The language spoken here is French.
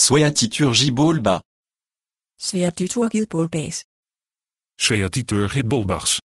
Soyez bolba. Sweatiturgi bolbes. Sweatiturgi bolbas.